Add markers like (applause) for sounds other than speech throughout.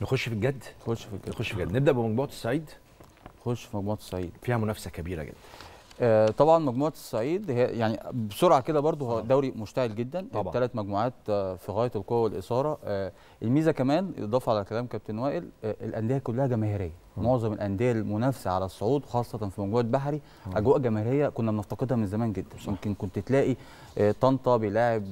نخش في الجد؟ نخش في الجد نخش في الجد نبدا بمجموعه الصعيد؟ نخش في مجموعه الصعيد فيها منافسه كبيره جدا آه، طبعا مجموعه الصعيد هي يعني بسرعه كده برضو هو دوري مشتعل جدا ثلاث مجموعات آه، في غايه القوه والاثاره آه، الميزه كمان اضافه على كلام كابتن وائل الانديه كلها جماهيريه معظم الانديه المنافسه على الصعود خاصه في مجموعه بحري اجواء جماهيريه كنا بنفتقدها من زمان جدا صح. يمكن كنت تلاقي طنطا بيلاعب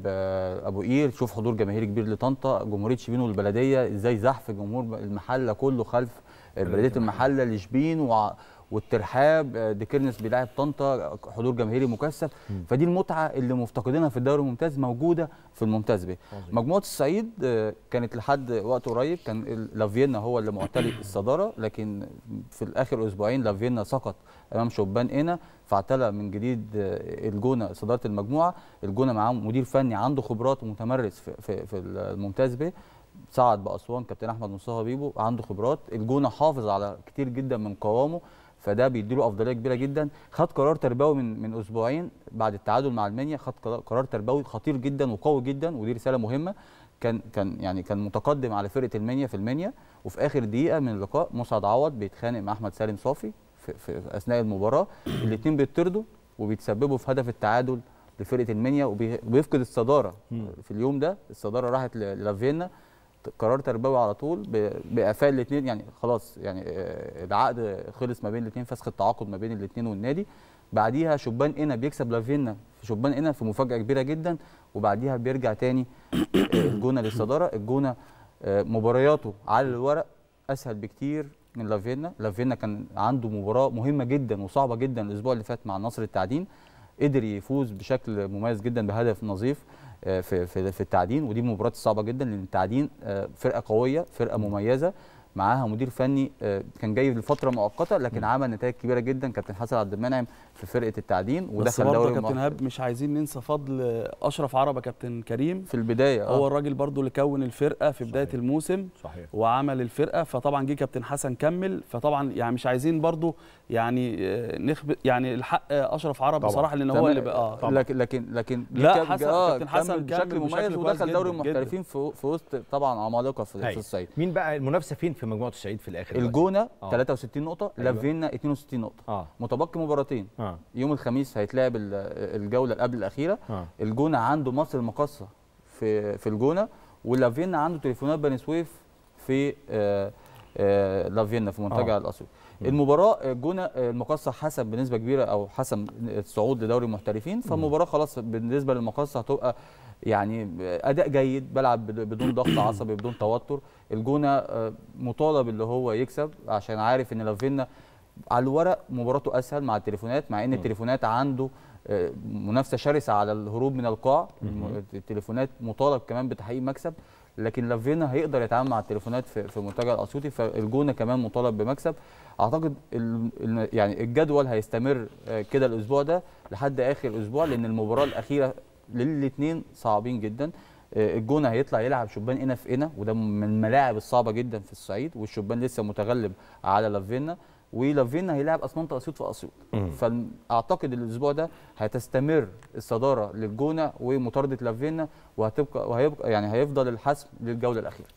ابو قير تشوف حضور جماهيري كبير لطنطا جمهوريه شبين والبلديه ازاي زحف جمهور المحله كله خلف بلديه المحله لشبين والترحاب آه، ديكيرنس بيلعب طنطا حضور جماهيري مكثف فدي المتعه اللي مفتقدينها في الدوري الممتاز موجوده في الممتاز ب مجموعه الصعيد آه، كانت لحد وقت قريب كان لافينا هو اللي معتلي (coughs) الصداره لكن في الاخر اسبوعين لافينا سقط امام شبان هنا فاعتلى من جديد آه، الجونه صداره المجموعه الجونه معاه مدير فني عنده خبرات ومتمرس في, في, الممتاز ب صعد باسوان كابتن احمد مصطفى بيبو عنده خبرات الجونه حافظ على كتير جدا من قوامه فده بيديله افضليه كبيره جدا خد قرار تربوي من من اسبوعين بعد التعادل مع المنيا خد قرار تربوي خطير جدا وقوي جدا ودي رساله مهمه كان كان يعني كان متقدم على فرقه المنيا في المنيا وفي اخر دقيقه من اللقاء مسعد عوض بيتخانق مع احمد سالم صافي في, في اثناء المباراه الاثنين بيطردوا وبيتسببوا في هدف التعادل لفرقه المنيا وبيفقد الصداره في اليوم ده الصداره راحت لافينا قرار تربوي على طول بقفاء الاثنين يعني خلاص يعني آه، العقد خلص ما بين الاثنين فسخ التعاقد ما بين الاثنين والنادي بعديها شبان قنا بيكسب لافينا في شبان قنا في مفاجاه كبيره جدا وبعديها بيرجع تاني آه، الجونه للصداره الجونه آه، مبارياته على الورق اسهل بكتير من لافينا لافينا كان عنده مباراه مهمه جدا وصعبه جدا الاسبوع اللي فات مع النصر التعدين قدر يفوز بشكل مميز جدا بهدف نظيف آه، في في التعدين ودي مباراه صعبه جدا لان التعدين آه، فرقه قويه فرقه مميزه معاها مدير فني آه، كان جاي لفتره مؤقته لكن عمل نتائج كبيره جدا كابتن حسن عبد المنعم في فرقه التعدين ودخل دوري برضه كابتن هاب مش عايزين ننسى فضل اشرف عربه كابتن كريم في البدايه آه. هو الراجل برضه اللي كون الفرقه في بدايه الموسم صحيح. وعمل الفرقه فطبعا جه كابتن حسن كمل فطبعا يعني مش عايزين برضه يعني آه، نخب يعني الحق اشرف عربه بصراحه لان هو اللي بقى آه لكن لكن لكن لا حسن آه كابتن حسن بشكل مميز ودخل دوري المحترفين في وسط طبعا عمالقه في طيب. الصعيد مين بقى المنافسه فين في مجموعه الصعيد في الاخر الجونه آه. 63 نقطه أيوة. لافينا 62 نقطه آه. متبقي مباراتين آه. يوم الخميس هيتلعب الجوله قبل الاخيره آه. الجونه عنده مصر المقاصه في في الجونه ولافينا عنده تليفونات بني سويف في آه آه لافينا في منتجع آه. الاسيوط المباراه آه، جونه آه، المقصه حسم بنسبه كبيره او حسم الصعود لدوري المحترفين فالمباراه خلاص بالنسبه للمقصه هتبقى يعني اداء جيد بلعب بدون ضغط (coughs) عصبي بدون توتر الجونه آه، مطالب اللي هو يكسب عشان عارف ان لافينا على الورق مباراته اسهل مع التليفونات مع ان التليفونات عنده منافسه شرسه على الهروب من القاع التليفونات مطالب كمان بتحقيق مكسب لكن لافينا هيقدر يتعامل مع التليفونات في, في منتجع الاسيوطي فالجونه كمان مطالب بمكسب اعتقد يعني الجدول هيستمر آه، كده الاسبوع ده لحد اخر اسبوع لان المباراه الاخيره للاثنين صعبين جدا آه، الجونه هيطلع يلعب شبان هنا في هنا وده من الملاعب الصعبه جدا في الصعيد والشبان لسه متغلب على لافينا ولافينا هيلاعب اسمنت اسيوط في اسيوط فاعتقد الاسبوع ده هتستمر الصداره للجونه ومطارده لافينا وهتبقى وهيبقى يعني هيفضل الحسم للجوله الاخيره